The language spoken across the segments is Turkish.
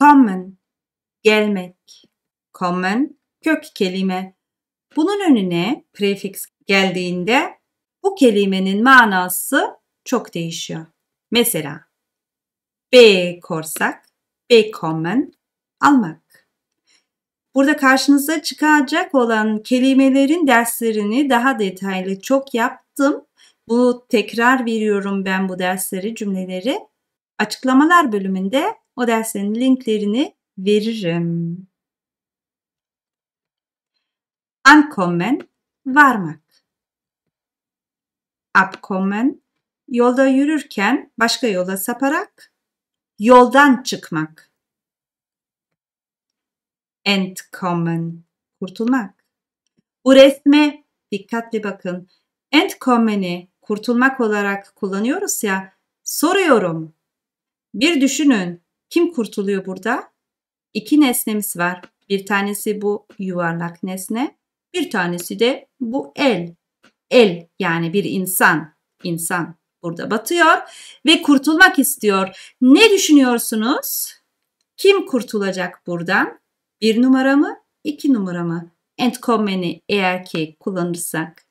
Kommen, gelmek. Kommen, kök kelime. Bunun önüne prefix geldiğinde bu kelimenin manası çok değişiyor. Mesela be korsak, be kommen, almak. Burada karşınıza çıkacak olan kelimelerin derslerini daha detaylı çok yaptım. Bu tekrar veriyorum ben bu dersleri, cümleleri. Açıklamalar bölümünde o derslerin linklerini veririm. Ankommen varmak. Abkommen yolda yürürken başka yola saparak yoldan çıkmak. Entkommen kurtulmak. Bu resme dikkatli bakın. Entkommen'i kurtulmak olarak kullanıyoruz ya. Soruyorum. Bir düşünün. Kim kurtuluyor burada? İki nesnemiz var. Bir tanesi bu yuvarlak nesne. Bir tanesi de bu el. El yani bir insan. İnsan burada batıyor ve kurtulmak istiyor. Ne düşünüyorsunuz? Kim kurtulacak buradan? Bir numara mı? İki numara mı? Entkomeni eğer ki kullanırsak.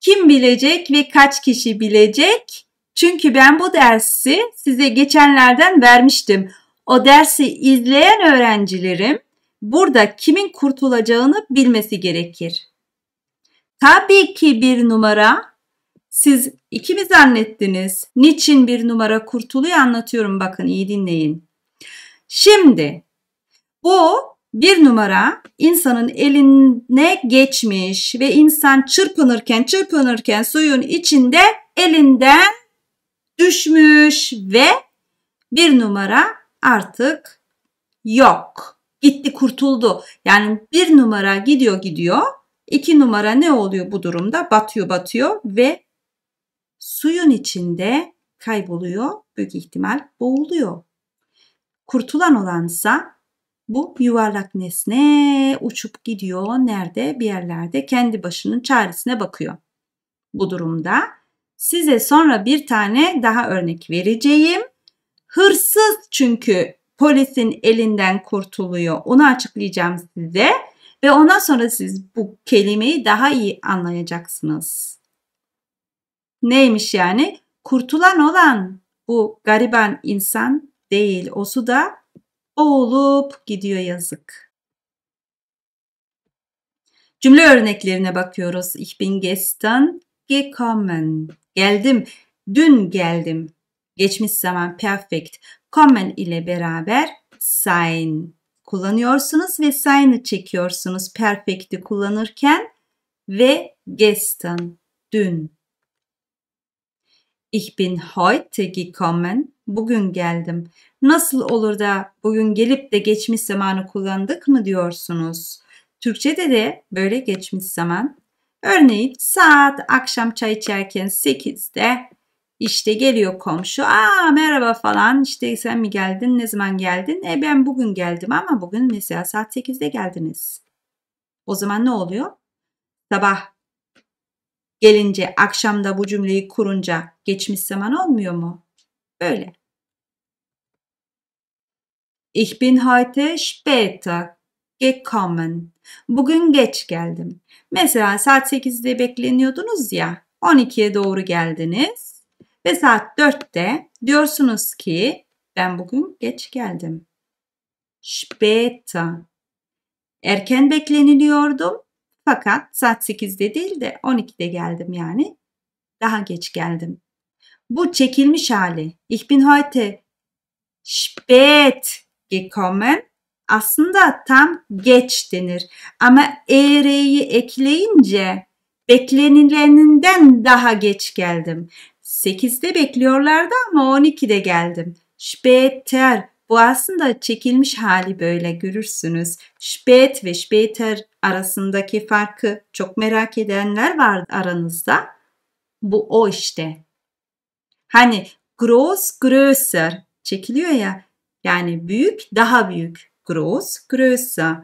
Kim bilecek ve kaç kişi bilecek? Çünkü ben bu dersi size geçenlerden vermiştim. O dersi izleyen öğrencilerim burada kimin kurtulacağını bilmesi gerekir. Tabii ki bir numara. Siz iki mi zannettiniz? Niçin bir numara kurtuluyor anlatıyorum bakın iyi dinleyin. Şimdi bu bir numara insanın eline geçmiş ve insan çırpınırken çırpınırken suyun içinde elinden düşmüş ve bir numara artık yok. Gitti kurtuldu. Yani bir numara gidiyor gidiyor. İki numara ne oluyor bu durumda? Batıyor batıyor ve suyun içinde kayboluyor. Büyük ihtimal boğuluyor. Kurtulan olansa bu yuvarlak nesne uçup gidiyor. Nerede? Bir yerlerde kendi başının çaresine bakıyor. Bu durumda Size sonra bir tane daha örnek vereceğim. Hırsız çünkü polisin elinden kurtuluyor. Onu açıklayacağım size ve ondan sonra siz bu kelimeyi daha iyi anlayacaksınız. Neymiş yani? Kurtulan olan bu gariban insan değil. O su da boğulup gidiyor yazık. Cümle örneklerine bakıyoruz. Ich bin gestern gekommen. Geldim. Dün geldim. Geçmiş zaman perfect kommen ile beraber sein kullanıyorsunuz ve sign'ı çekiyorsunuz perfect'i kullanırken ve gestern dün. Ich bin heute gekommen. Bugün geldim. Nasıl olur da bugün gelip de geçmiş zamanı kullandık mı diyorsunuz? Türkçede de böyle geçmiş zaman Örneğin saat akşam çay içerken 8'de işte geliyor komşu. Aa merhaba falan işte sen mi geldin ne zaman geldin? E ben bugün geldim ama bugün mesela saat 8'de geldiniz. O zaman ne oluyor? Sabah gelince akşamda bu cümleyi kurunca geçmiş zaman olmuyor mu? Böyle. Ich bin heute später gekommen. Bugün geç geldim. Mesela saat 8'de bekleniyordunuz ya. 12'ye doğru geldiniz ve saat 4'te diyorsunuz ki ben bugün geç geldim. Später. Erken bekleniliyordum fakat saat 8'de değil de 12'de geldim yani. Daha geç geldim. Bu çekilmiş hali. Ich bin heute spät gekommen aslında tam geç denir. Ama ere'yi ekleyince beklenileninden daha geç geldim. 8'de bekliyorlardı ama 12'de geldim. Später bu aslında çekilmiş hali böyle görürsünüz. Spät ve später arasındaki farkı çok merak edenler var aranızda. Bu o işte. Hani gross größer çekiliyor ya yani büyük daha büyük groß, größer,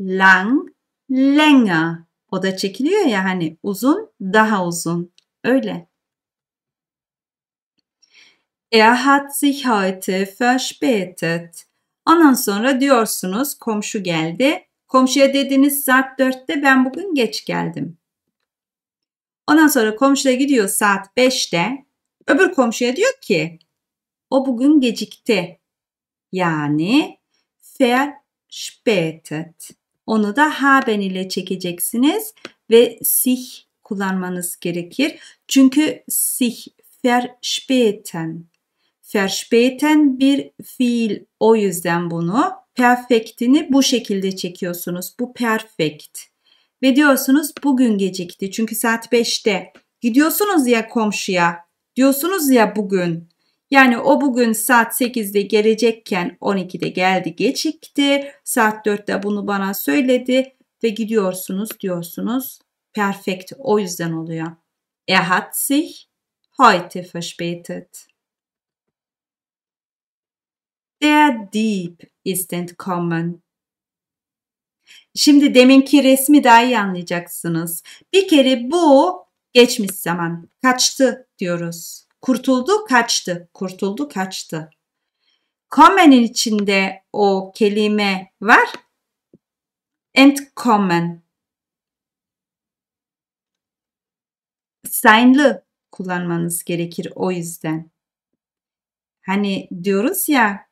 lang, länger. O da çekiliyor ya hani uzun, daha uzun. Öyle. Er hat sich heute verspätet. Ondan sonra diyorsunuz komşu geldi. Komşuya dediniz saat dörtte ben bugün geç geldim. Ondan sonra komşuya gidiyor saat beşte. Öbür komşuya diyor ki o bugün gecikti. Yani sehr spätet. Onu da haben ile çekeceksiniz ve sich kullanmanız gerekir. Çünkü sich verspäten. Verspäten bir fiil. O yüzden bunu perfektini bu şekilde çekiyorsunuz. Bu perfect. Ve diyorsunuz bugün gecikti. Çünkü saat 5'te gidiyorsunuz ya komşuya. Diyorsunuz ya bugün. Yani o bugün saat 8'de gelecekken 12'de geldi gecikti. Saat 4'te bunu bana söyledi ve gidiyorsunuz diyorsunuz. Perfekt o yüzden oluyor. Er hat sich heute verspätet. Der Dieb ist entkommen. Şimdi deminki resmi daha iyi anlayacaksınız. Bir kere bu geçmiş zaman kaçtı diyoruz. Kurtuldu kaçtı. Kurtuldu kaçtı. Kommenin içinde o kelime var. Entkommen. Seinli kullanmanız gerekir o yüzden. Hani diyoruz ya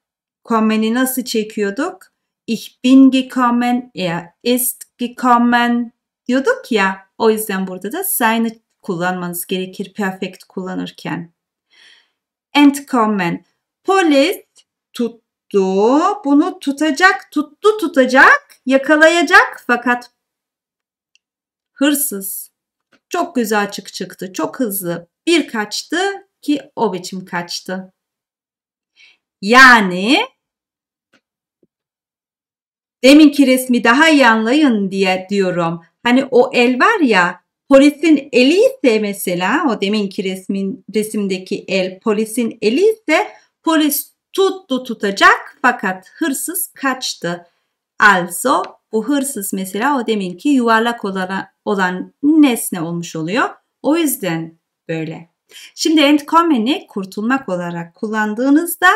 komeni nasıl çekiyorduk? Ich bin gekommen, er ist gekommen diyorduk ya. O yüzden burada da sein'i kullanmanız gerekir perfect kullanırken and common. Polis tuttu. Bunu tutacak, tuttu tutacak, yakalayacak fakat hırsız. Çok güzel çık çıktı, çok hızlı. Bir kaçtı ki o biçim kaçtı. Yani deminki resmi daha iyi anlayın diye diyorum. Hani o el var ya Polisin eli ise mesela o deminki resmin resimdeki el polisin eli ise polis tuttu tutacak fakat hırsız kaçtı. Also bu hırsız mesela o deminki yuvarlak olan, olan nesne olmuş oluyor. O yüzden böyle. Şimdi entkommeni kurtulmak olarak kullandığınızda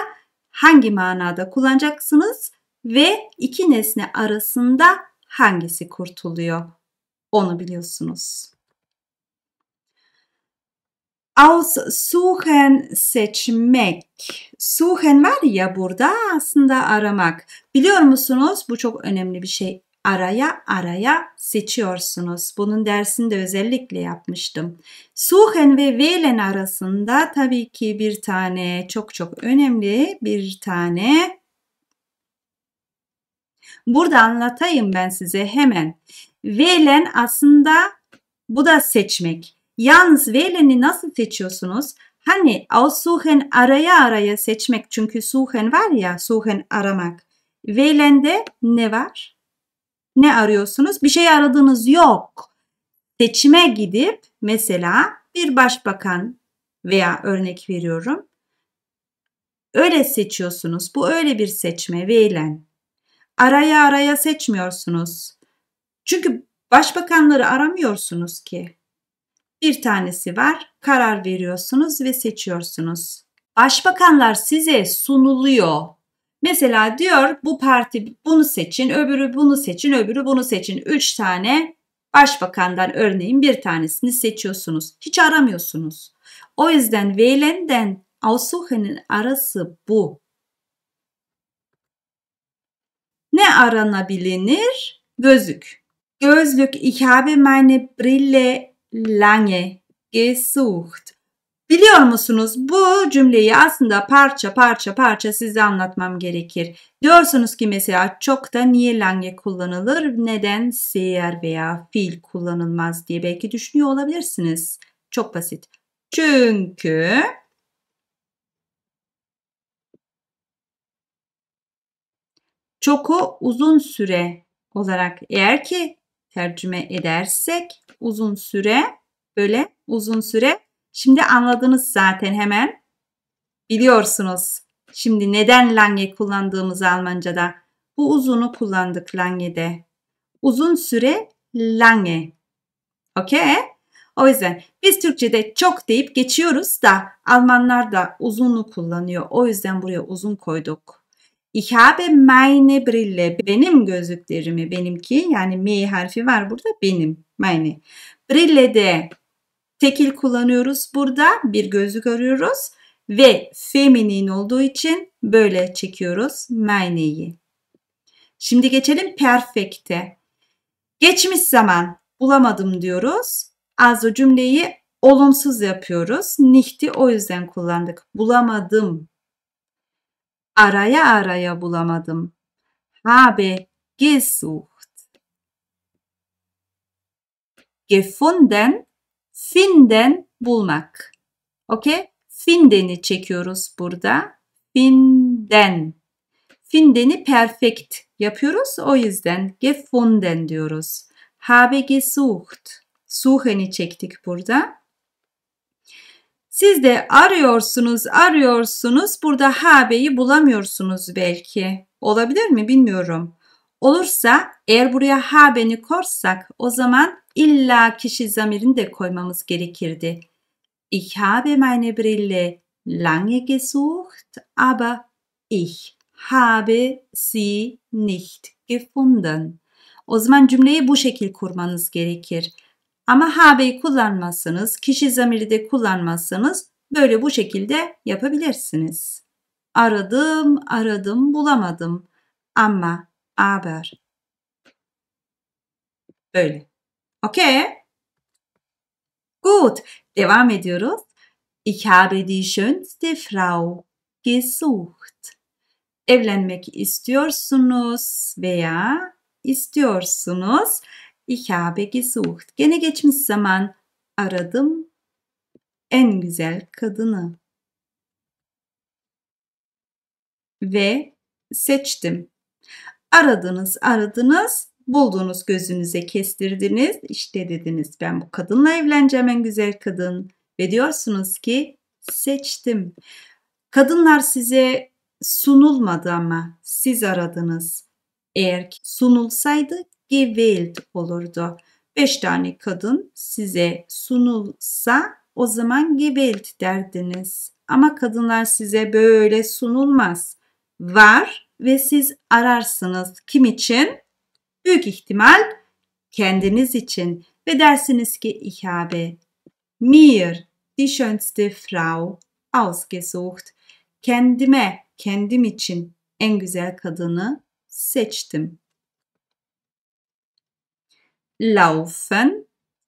hangi manada kullanacaksınız ve iki nesne arasında hangisi kurtuluyor onu biliyorsunuz. Aussuchen seçmek. Suchen var ya burada aslında aramak. Biliyor musunuz bu çok önemli bir şey. Araya araya seçiyorsunuz. Bunun dersinde özellikle yapmıştım. Suchen ve wählen arasında tabii ki bir tane çok çok önemli bir tane Burada anlatayım ben size hemen. Wählen aslında bu da seçmek. Yalnız VLAN'i nasıl seçiyorsunuz? Hani aussuchen araya araya seçmek çünkü suchen var ya suchen aramak. VLAN'de ne var? Ne arıyorsunuz? Bir şey aradığınız yok. Seçime gidip mesela bir başbakan veya örnek veriyorum. Öyle seçiyorsunuz. Bu öyle bir seçme VLAN. Araya araya seçmiyorsunuz. Çünkü başbakanları aramıyorsunuz ki bir tanesi var. Karar veriyorsunuz ve seçiyorsunuz. Başbakanlar size sunuluyor. Mesela diyor bu parti bunu seçin, öbürü bunu seçin, öbürü bunu seçin. Üç tane başbakandan örneğin bir tanesini seçiyorsunuz. Hiç aramıyorsunuz. O yüzden Wählen'den Aussuchen'in arası bu. Ne aranabilir? Gözlük. Gözlük, ich meine Brille lange gesucht. Biliyor musunuz bu cümleyi aslında parça parça parça size anlatmam gerekir. Diyorsunuz ki mesela çok da niye lange kullanılır, neden sehr veya fil kullanılmaz diye belki düşünüyor olabilirsiniz. Çok basit. Çünkü çoku uzun süre olarak eğer ki tercüme edersek uzun süre, böyle uzun süre. Şimdi anladınız zaten hemen. Biliyorsunuz. Şimdi neden lange kullandığımız Almanca'da. Bu uzunu kullandık lange'de. Uzun süre lange. Okey? O yüzden biz Türkçe'de çok deyip geçiyoruz da Almanlar da uzunu kullanıyor. O yüzden buraya uzun koyduk. Ich habe meine Brille. Benim gözlüklerimi. Benimki yani mi harfi var burada. Benim. Meine. Brille de tekil kullanıyoruz. Burada bir gözlük arıyoruz. Ve feminin olduğu için böyle çekiyoruz. Meine'yi. Şimdi geçelim perfekte. Geçmiş zaman bulamadım diyoruz. Az o cümleyi olumsuz yapıyoruz. Nicht'i o yüzden kullandık. Bulamadım Araya araya bulamadım. Habe gesucht. Gefunden, finden bulmak. Okey? Finden'i çekiyoruz burada. Finden. Finden'i perfect yapıyoruz. O yüzden gefunden diyoruz. Habe gesucht. Suchen'i çektik burada. Siz de arıyorsunuz, arıyorsunuz. Burada HB'yi bulamıyorsunuz belki. Olabilir mi bilmiyorum. Olursa eğer buraya HB'ni korsak o zaman illa kişi zamirini de koymamız gerekirdi. Ich habe meine Brille lange gesucht, aber ich habe sie nicht gefunden. O zaman cümleyi bu şekil kurmanız gerekir. Ama habeyi kullanmazsanız, kişi zamiri de kullanmazsanız böyle bu şekilde yapabilirsiniz. Aradım, aradım, bulamadım. Ama, aber. Böyle. Okay? Gut, devam ediyoruz. Ich habe die schönste Frau gesucht. Evlenmek istiyorsunuz veya istiyorsunuz. Ich habe gesucht. Gene geçmiş zaman aradım en güzel kadını. Ve seçtim. Aradınız, aradınız, buldunuz, gözünüze kestirdiniz. İşte dediniz ben bu kadınla evleneceğim en güzel kadın. Ve diyorsunuz ki seçtim. Kadınlar size sunulmadı ama siz aradınız. Eğer ki sunulsaydı gewählt olurdu. Beş tane kadın size sunulsa o zaman gewählt derdiniz. Ama kadınlar size böyle sunulmaz. Var ve siz ararsınız. Kim için? Büyük ihtimal kendiniz için ve dersiniz ki ich habe mir die schönste Frau ausgesucht. Kendime, kendim için en güzel kadını seçtim laufen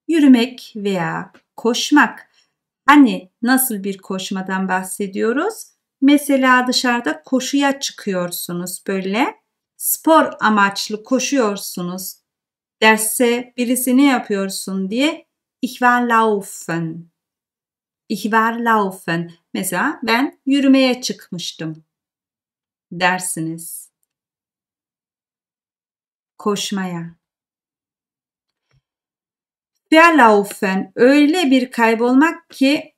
yürümek veya koşmak. Hani nasıl bir koşmadan bahsediyoruz? Mesela dışarıda koşuya çıkıyorsunuz böyle. Spor amaçlı koşuyorsunuz. Derse birisini yapıyorsun diye ich war laufen. Ich war laufen. Mesela ben yürümeye çıkmıştım dersiniz. Koşmaya. Verlaufen öyle bir kaybolmak ki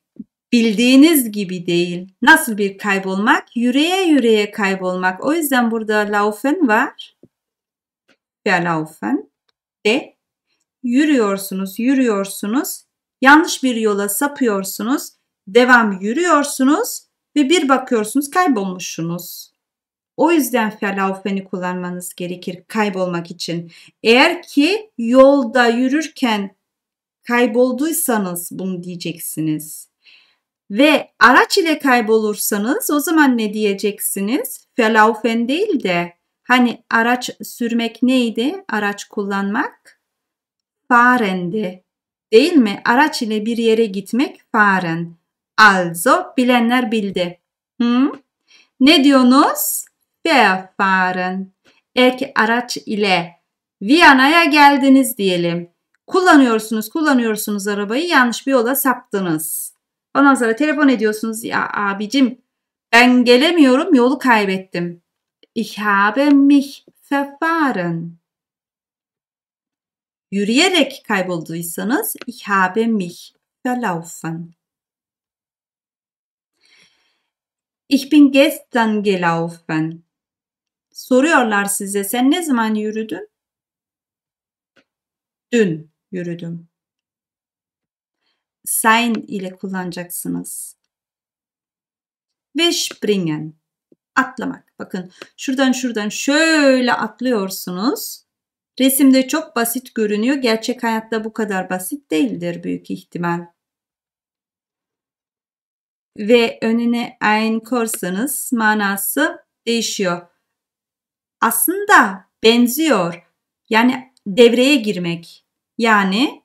bildiğiniz gibi değil. Nasıl bir kaybolmak? Yüreğe yüreğe kaybolmak. O yüzden burada laufen var. Verlaufen de yürüyorsunuz, yürüyorsunuz. Yanlış bir yola sapıyorsunuz. Devam yürüyorsunuz ve bir bakıyorsunuz kaybolmuşsunuz. O yüzden verlaufen'i kullanmanız gerekir kaybolmak için. Eğer ki yolda yürürken kaybolduysanız bunu diyeceksiniz. Ve araç ile kaybolursanız o zaman ne diyeceksiniz? Verlaufen değil de hani araç sürmek neydi? Araç kullanmak fahrendi. Değil mi? Araç ile bir yere gitmek fahren. Also bilenler bildi. Hı? Ne diyorsunuz? Verfahren. Ek araç ile Viyana'ya geldiniz diyelim. Kullanıyorsunuz, kullanıyorsunuz arabayı yanlış bir yola saptınız. Ondan sonra telefon ediyorsunuz. Ya abicim ben gelemiyorum yolu kaybettim. Ich habe mich verfahren. Yürüyerek kaybolduysanız ich habe mich verlaufen. Ich bin gestern gelaufen. Soruyorlar size sen ne zaman yürüdün? Dün yürüdüm. Sein ile kullanacaksınız. Ve springen. Atlamak. Bakın şuradan şuradan şöyle atlıyorsunuz. Resimde çok basit görünüyor. Gerçek hayatta bu kadar basit değildir büyük ihtimal. Ve önüne ein korsanız manası değişiyor. Aslında benziyor. Yani devreye girmek. Yani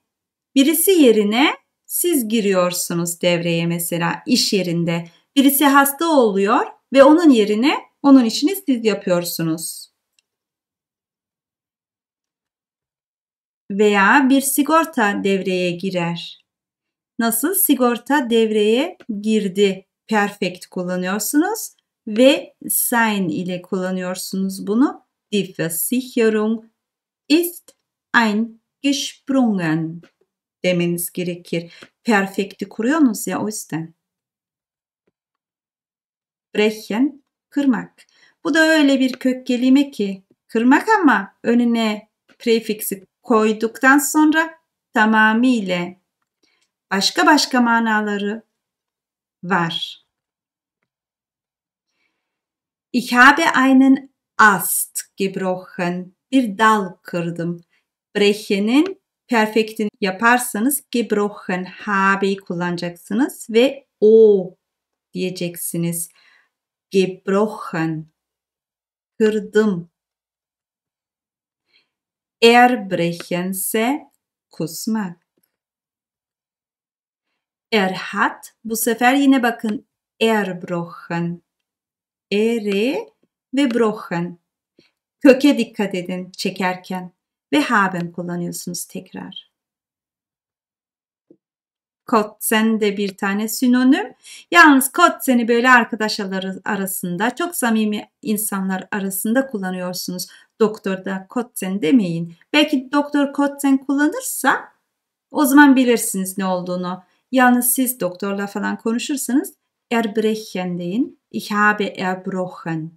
birisi yerine siz giriyorsunuz devreye mesela iş yerinde. Birisi hasta oluyor ve onun yerine onun işini siz yapıyorsunuz. Veya bir sigorta devreye girer. Nasıl sigorta devreye girdi perfect kullanıyorsunuz ve sein ile kullanıyorsunuz bunu. Die Versicherung ist ein gesprungen demeniz gerekir. Perfekti kuruyorsunuz ya o yüzden. Brechen, kırmak. Bu da öyle bir kök kelime ki kırmak ama önüne prefiksi koyduktan sonra tamamıyla başka başka manaları var. Ich habe einen Ast gebrochen. Bir dal kırdım. Breche'nin perfektini yaparsanız gebrochen habe'yi kullanacaksınız ve o diyeceksiniz. Gebrochen kırdım. Erbrechense kusmak. Er hat bu sefer yine bakın erbrochen. Ere ve brochen. Köke dikkat edin çekerken ve haben kullanıyorsunuz tekrar. Kotzen de bir tane sinonim. Yalnız Kotzen'i böyle arkadaşlar arasında, çok samimi insanlar arasında kullanıyorsunuz. Doktor da Kotzen demeyin. Belki doktor Kotzen kullanırsa o zaman bilirsiniz ne olduğunu. Yalnız siz doktorla falan konuşursanız erbrechen deyin. Ich habe erbrochen.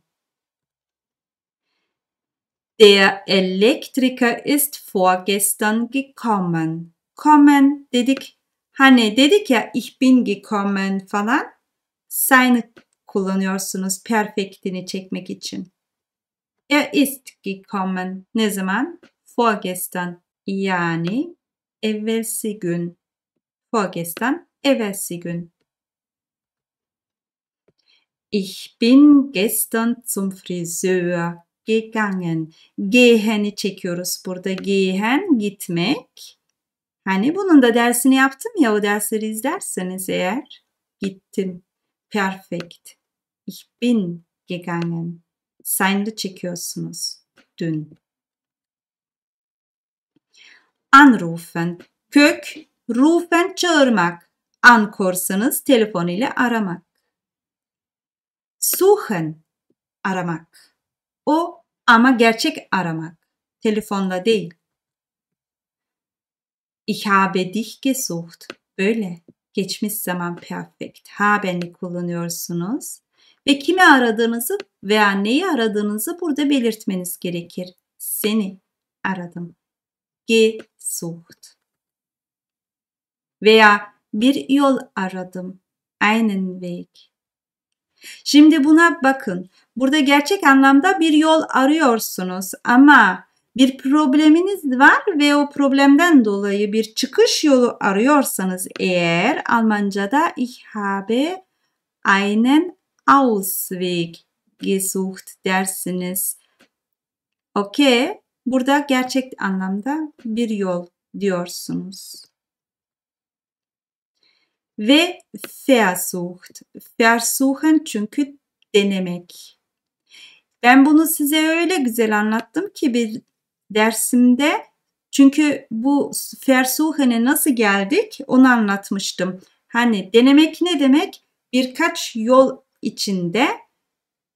Der Elektriker ist vorgestern gekommen. Kommen dedik. Hani dedik ya ich bin gekommen falan. Sein kullanıyorsunuz perfektini çekmek için. Er ist gekommen. Ne zaman? Vorgestern. Yani evvelsi gün. Vorgestern, evvelsi gün. Ich bin gestern zum Friseur gegangen. Gehen'i çekiyoruz burada. Gehen gitmek. Hani bunun da dersini yaptım ya o dersleri izlerseniz eğer. Gittim. Perfect. Ich bin gegangen. Sign'ı çekiyorsunuz. Dün. Anrufen. Kök rufen çağırmak. An korsanız telefon ile aramak. Suchen aramak. O ama gerçek aramak, telefonda değil. Ich habe dich gesucht. Böyle geçmiş zaman perfekt haberini kullanıyorsunuz ve kimi aradığınızı veya neyi aradığınızı burada belirtmeniz gerekir. Seni aradım. Gesucht. Veya bir yol aradım. Einen Weg. Şimdi buna bakın. Burada gerçek anlamda bir yol arıyorsunuz ama bir probleminiz var ve o problemden dolayı bir çıkış yolu arıyorsanız eğer Almanca'da ich habe einen Ausweg gesucht dersiniz. Okey. Burada gerçek anlamda bir yol diyorsunuz ve versucht. Versuchen çünkü denemek. Ben bunu size öyle güzel anlattım ki bir dersimde çünkü bu versuchen'e nasıl geldik onu anlatmıştım. Hani denemek ne demek? Birkaç yol içinde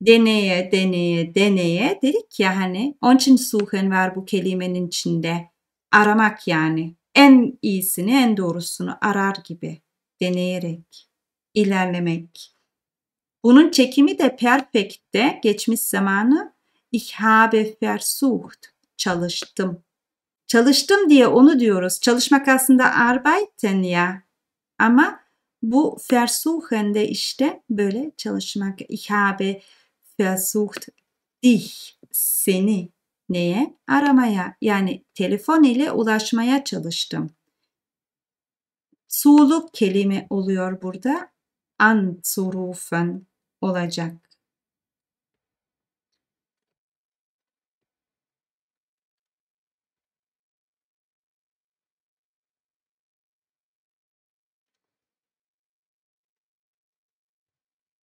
deneye deneye deneye dedik ya hani onun için suchen var bu kelimenin içinde. Aramak yani en iyisini en doğrusunu arar gibi deneyerek, ilerlemek. Bunun çekimi de perfekte geçmiş zamanı ich habe versucht, çalıştım. Çalıştım diye onu diyoruz. Çalışmak aslında arbeiten ya. Ama bu versuchen de işte böyle çalışmak. Ich habe versucht dich, seni neye? Aramaya yani telefon ile ulaşmaya çalıştım. Suluk kelime oluyor burada. Ansurufen olacak.